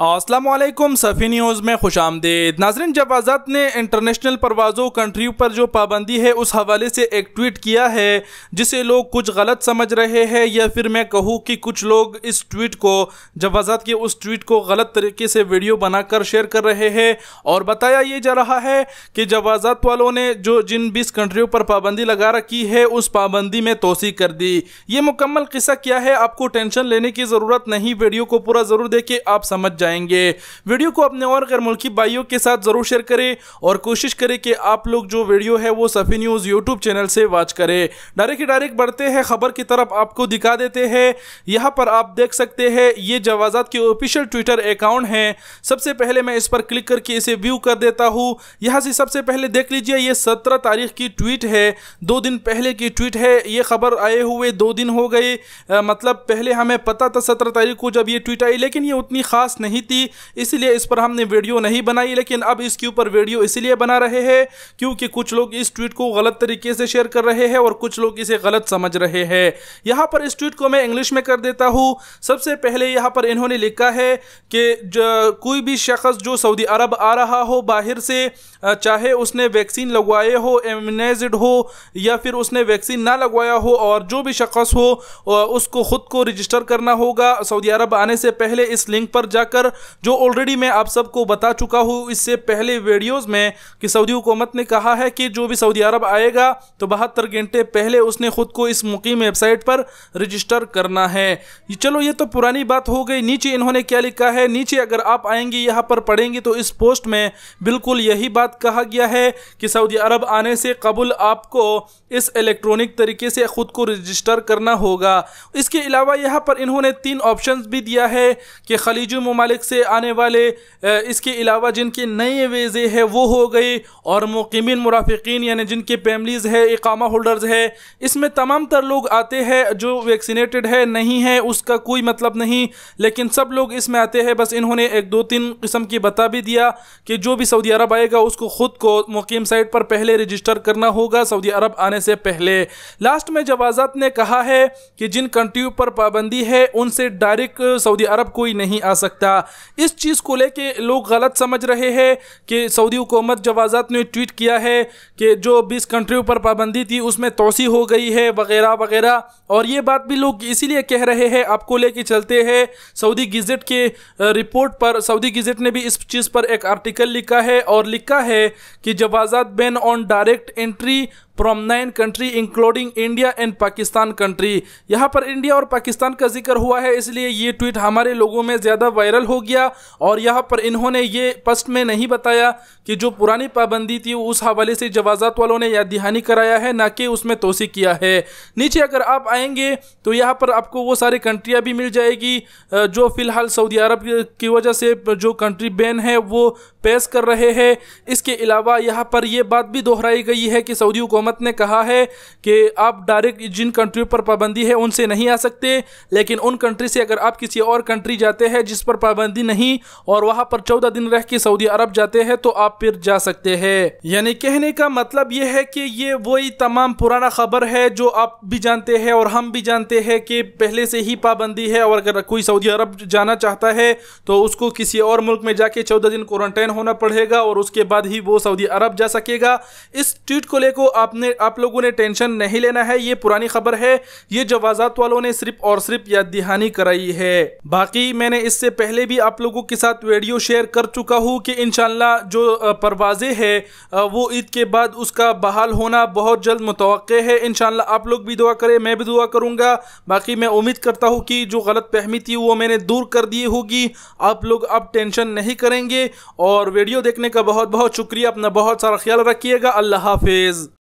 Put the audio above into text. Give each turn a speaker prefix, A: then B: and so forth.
A: हाँ, असलम सफ़ी न्यूज़ में खुश आमदेद नाजरन जब आज़ाद ने इंटरनेशनल परवाज़ों कंट्रियों पर जो पाबंदी है उस हवाले से एक ट्वीट किया है जिसे लोग कुछ गलत समझ रहे हैं या फिर मैं कहूँ कि कुछ लोग इस ट्वीट को जब आज़ाद के उस ट्वीट को गलत तरीके से वीडियो बनाकर शेयर कर रहे हैं और बताया ये जा रहा है कि जब आज़ाद वालों ने जो जिन बीस कंट्रियों पर पाबंदी लगा रखी है उस पाबंदी में तोसी कर दी ये मुकम्मल किस्सा क्या है आपको टेंशन लेने की ज़रूरत नहीं वीडियो को पूरा ज़रूर देखे आप समझ जाए जाएंगे वीडियो को अपने और गैर मुल्की भाइयों के साथ ज़रूर शेयर करें और कोशिश करें कि आप लोग जो वीडियो है वो सफ़ी न्यूज़ यूट्यूब चैनल से वॉच करें डायरेक्ट डायरेक्ट बढ़ते हैं खबर की तरफ आपको दिखा देते हैं यहाँ पर आप देख सकते हैं ये जवाजात के ऑफिशियल ट्विटर अकाउंट है सबसे पहले मैं इस पर क्लिक करके इसे व्यू कर देता हूँ यहाँ से सबसे पहले देख लीजिए ये सत्रह तारीख की ट्वीट है दो दिन पहले की ट्वीट है ये खबर आए हुए दो दिन हो गए मतलब पहले हमें पता था सत्रह तारीख को जब ये ट्वीट आई लेकिन ये उतनी खास नहीं नहीं थी इसलिए इस पर हमने वीडियो नहीं बनाई लेकिन अब इसके ऊपर वीडियो इसलिए बना रहे हैं क्योंकि कुछ लोग इस ट्वीट को गलत तरीके से शेयर कर रहे हैं और कुछ लोग इसे गलत समझ रहे हैं यहाँ पर इस ट्वीट को मैं इंग्लिश में कर देता हूँ सबसे पहले यहाँ पर इन्होंने लिखा है कि कोई भी शख्स जो सऊदी अरब आ रहा हो बाहर से चाहे उसने वैक्सीन लगवाए हो इम्यूनाइज हो या फिर उसने वैक्सीन ना लगवाया हो और जो भी शख्स हो उसको ख़ुद को रजिस्टर करना होगा सऊदी अरब आने से पहले इस लिंक पर जाकर जो ऑलरेडी मैं आप सबको बता चुका हूँ इससे पहले वीडियोस में कि सऊदी हुकूमत ने कहा है कि जो भी सऊदी अरब आएगा तो बहत्तर घंटे पहले उसने खुद को इस मुकीम वेबसाइट पर रजिस्टर करना है चलो ये तो पुरानी बात हो गई नीचे इन्होंने क्या लिखा है नीचे अगर आप आएंगे यहाँ पर पढ़ेंगे तो इस पोस्ट में बिल्कुल यही बात कहा गया है कि सऊदी अरब आने से कबुल आपको इस इलेक्ट्रॉनिक तरीके से ख़ुद को रजिस्टर करना होगा इसके अलावा यहाँ पर इन्होंने तीन ऑप्शंस भी दिया है कि खलीजी मुल्क से आने वाले इसके अलावा जिनकी नई वीज़े है वो हो गई और मुकमिन मुराफिकीन यानी जिनकी फैमिलीज़ है इकामा होल्डर्स है इसमें तमाम तर लोग आते हैं जो वैक्सीनेटेड है नहीं है उसका कोई मतलब नहीं लेकिन सब लोग इसमें आते हैं बस इन्होंने एक दो तीन किस्म की बता भी दिया कि जो भी सऊदी अरब आएगा उसको ख़ुद को मुकीम साइट पर पहले रजिस्टर करना होगा सऊदी अरब आने से पहले लास्ट में जवाजात ने कहा है कि जिन कंट्रियों पर पाबंदी है उनसे डायरेक्ट सऊदी अरब कोई नहीं आ सकता इस चीज़ को लेके लोग गलत समझ रहे हैं कि सऊदी हुकूमत जवाजात ने ट्वीट किया है कि जो बीस कंट्रियों पर पाबंदी थी उसमें तोसी हो गई है वगैरह वगैरह और ये बात भी लोग इसीलिए कह रहे हैं आपको लेके चलते हैं सऊदी गजट के रिपोर्ट पर सऊदी गजट ने भी इस चीज़ पर एक आर्टिकल लिखा है और लिखा है कि जवाजात ban on direct entry from nine country including India and Pakistan country यहाँ पर इंडिया और पाकिस्तान का जिक्र हुआ है इसलिए ये ट्वीट हमारे लोगों में ज़्यादा वायरल हो गया और यहाँ पर इन्होंने ये पस्ट में नहीं बताया कि जो पुरानी पाबंदी थी उस हवाले से जवाजात वालों ने याद दहानी कराया है ना कि उसमें तोसी किया है नीचे अगर आप आएंगे तो यहाँ पर आपको वो सारी कंट्रियाँ भी मिल जाएगी जो फ़िलहाल सऊदी अरब की वजह से जो कंट्री बैन है वो पेश कर रहे हैं इसके अलावा यहाँ पर यह बात भी दोहराई गई है कि सऊदी हुकूमत हुकूमत ने कहा है कि आप डायरेक्ट जिन कंट्रियों पर पाबंदी है उनसे नहीं आ सकते लेकिन उन कंट्री से अगर आप किसी और कंट्री जाते हैं जिस पर पाबंदी नहीं और वहाँ पर चौदह दिन रह के सऊदी अरब जाते हैं तो आप फिर जा सकते हैं यानी कहने का मतलब यह है कि ये वही तमाम पुराना खबर है जो आप भी जानते हैं और हम भी जानते हैं कि पहले से ही पाबंदी है और अगर कोई सऊदी अरब जाना चाहता है तो उसको किसी और मुल्क में जाके चौदह दिन क्वारंटाइन होना पड़ेगा और उसके बाद ही वो सऊदी अरब जा सकेगा इस ट्वीट को लेकर आपने आपने आप लोगों ने टेंशन नहीं लेना है ये पुरानी खबर है ये जवाजात वालों ने सिर्फ और सिर्फ याद दिहानी कराई है बाकी मैंने इससे पहले भी आप लोगों के साथ वीडियो शेयर कर चुका हूँ कि इनशाला जो परवाजें है वो ईद के बाद उसका बहाल होना बहुत जल्द मुतव है इनशाला आप लोग भी दुआ करें मैं भी दुआ करूँगा बाकी मैं उम्मीद करता हूँ कि जो गलत फहमी थी वो मैंने दूर कर दी होगी आप लोग अब टेंशन नहीं करेंगे और वीडियो देखने का बहुत बहुत शुक्रिया अपना बहुत सारा ख्याल रखिएगा अल्लाह हाफिज़